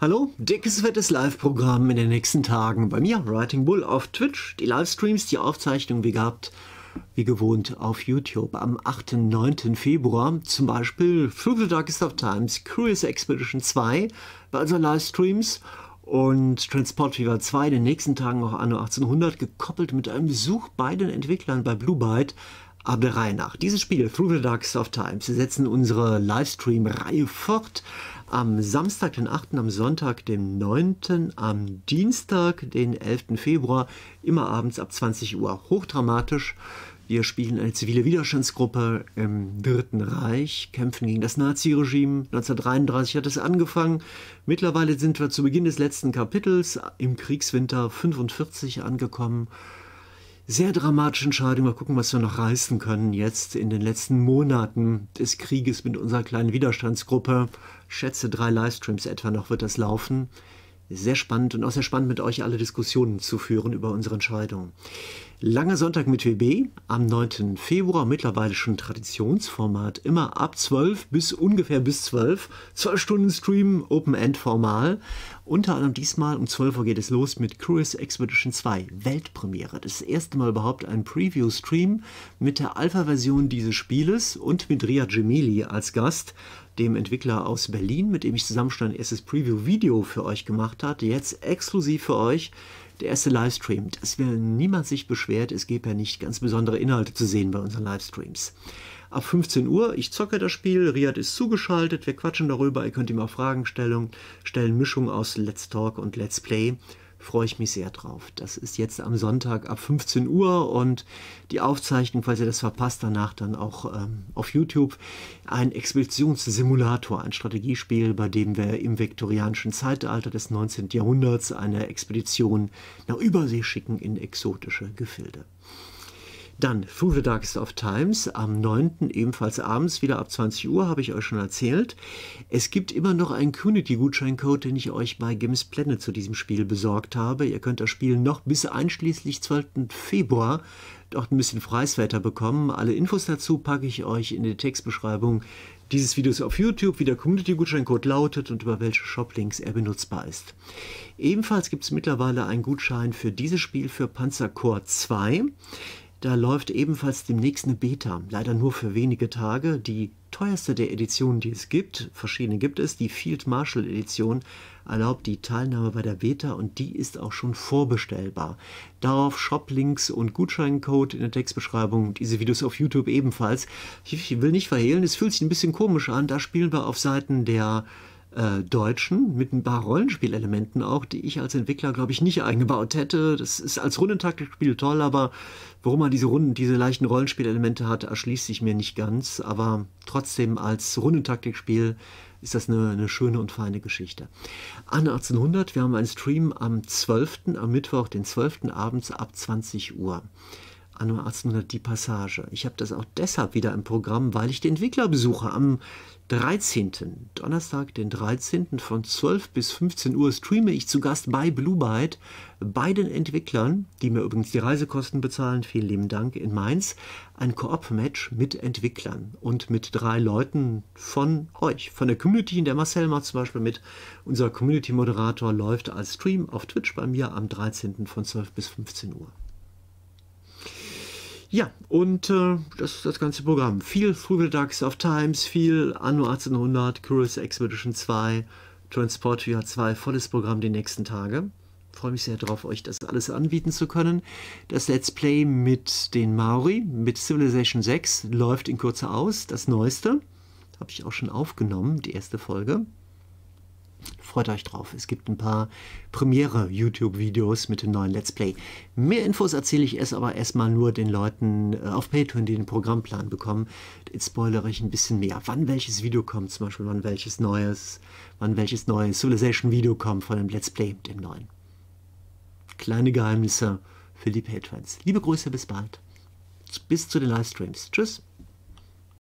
Hallo, dickes, fettes Live-Programm in den nächsten Tagen. Bei mir, Writing Bull auf Twitch, die Livestreams, die Aufzeichnung wie gehabt, wie gewohnt auf YouTube. Am 8. 9. Februar zum Beispiel Through the Darkest of Times, Cruise Expedition 2, bei unseren Livestreams und Transport Fever 2 in den nächsten Tagen auch Anno 1800, gekoppelt mit einem Besuch bei den Entwicklern bei Blue Byte aber der Reihe nach. Dieses Spiel, Through the Darkest of Times, wir setzen unsere Livestream-Reihe fort. Am Samstag, den 8., am Sonntag, den 9., am Dienstag, den 11. Februar, immer abends ab 20 Uhr. Hochdramatisch. Wir spielen eine zivile Widerstandsgruppe im Dritten Reich, kämpfen gegen das Naziregime. 1933 hat es angefangen. Mittlerweile sind wir zu Beginn des letzten Kapitels im Kriegswinter 45 angekommen sehr dramatische Entscheidung. Mal gucken, was wir noch reißen können jetzt in den letzten Monaten des Krieges mit unserer kleinen Widerstandsgruppe. schätze, drei Livestreams etwa noch wird das laufen. Sehr spannend und auch sehr spannend, mit euch alle Diskussionen zu führen über unsere Entscheidung. Langer Sonntag mit WB am 9. Februar, mittlerweile schon Traditionsformat, immer ab 12 bis ungefähr bis 12. 12 Stunden Stream, Open End formal. Unter anderem diesmal um 12 Uhr geht es los mit Curious Expedition 2, Weltpremiere. Das erste Mal überhaupt ein Preview-Stream mit der Alpha-Version dieses Spieles und mit Ria Gemili als Gast dem Entwickler aus Berlin, mit dem ich zusammen schon ein erstes Preview-Video für euch gemacht hatte, jetzt exklusiv für euch der erste Livestream, Es wir niemand sich beschwert, es gäbe ja nicht ganz besondere Inhalte zu sehen bei unseren Livestreams. Ab 15 Uhr, ich zocke das Spiel, Riad ist zugeschaltet, wir quatschen darüber, ihr könnt ihm auch Fragen stellen, stellen Mischung aus Let's Talk und Let's Play freue ich mich sehr drauf. Das ist jetzt am Sonntag ab 15 Uhr und die Aufzeichnung, falls ihr das verpasst, danach dann auch ähm, auf YouTube. Ein Expeditionssimulator, ein Strategiespiel, bei dem wir im viktorianischen Zeitalter des 19. Jahrhunderts eine Expedition nach Übersee schicken in exotische Gefilde. Dann Through the Darkest of Times am 9. ebenfalls abends, wieder ab 20 Uhr, habe ich euch schon erzählt. Es gibt immer noch einen Community-Gutscheincode, den ich euch bei Games Planet zu diesem Spiel besorgt habe. Ihr könnt das Spiel noch bis einschließlich 12. Februar dort ein bisschen Preiswetter bekommen. Alle Infos dazu packe ich euch in die Textbeschreibung dieses Videos auf YouTube, wie der Community-Gutscheincode lautet und über welche Shoplinks er benutzbar ist. Ebenfalls gibt es mittlerweile einen Gutschein für dieses Spiel für Panzer Panzerkorps 2. Da läuft ebenfalls demnächst eine Beta, leider nur für wenige Tage. Die teuerste der Editionen, die es gibt, verschiedene gibt es, die Field Marshal Edition, erlaubt die Teilnahme bei der Beta und die ist auch schon vorbestellbar. Darauf Shop-Links und Gutscheincode in der Textbeschreibung, diese Videos auf YouTube ebenfalls. Ich will nicht verhehlen, es fühlt sich ein bisschen komisch an, da spielen wir auf Seiten der äh, Deutschen mit ein paar Rollenspielelementen auch, die ich als Entwickler, glaube ich, nicht eingebaut hätte. Das ist als Rundentaktikspiel toll, aber warum man diese Runden, diese leichten Rollenspielelemente hat, erschließt sich mir nicht ganz. Aber trotzdem als Rundentaktikspiel ist das eine, eine, schöne und feine Geschichte. An 1800, wir haben einen Stream am 12., am Mittwoch, den 12. abends ab 20 Uhr. Anno 1800 die Passage. Ich habe das auch deshalb wieder im Programm, weil ich den Entwickler besuche am 13. Donnerstag, den 13. von 12 bis 15 Uhr streame ich zu Gast bei Blue Byte, bei den Entwicklern, die mir übrigens die Reisekosten bezahlen, vielen lieben Dank, in Mainz, ein Koop-Match mit Entwicklern und mit drei Leuten von euch, von der Community. in Der Marcel macht zum Beispiel mit, unser Community-Moderator läuft als Stream auf Twitch bei mir am 13. von 12 bis 15 Uhr. Ja, und äh, das ist das ganze Programm. Viel Frugal Ducks of Times, viel Anno 1800, Curious Expedition 2, Transport Jahr 2, volles Programm die nächsten Tage. Ich freue mich sehr darauf, euch das alles anbieten zu können. Das Let's Play mit den Maori, mit Civilization 6, läuft in Kürze aus. Das Neueste habe ich auch schon aufgenommen, die erste Folge. Freut euch drauf. Es gibt ein paar Premiere-YouTube-Videos mit dem neuen Let's Play. Mehr Infos erzähle ich erst aber erstmal nur den Leuten äh, auf Patreon, die den Programmplan bekommen. Jetzt spoilere ich ein bisschen mehr. Wann welches Video kommt, zum Beispiel wann welches neues, wann welches neue Civilization-Video kommt von dem Let's Play, dem neuen. Kleine Geheimnisse für die Patrons. Liebe Grüße, bis bald. Bis zu den Livestreams. Tschüss.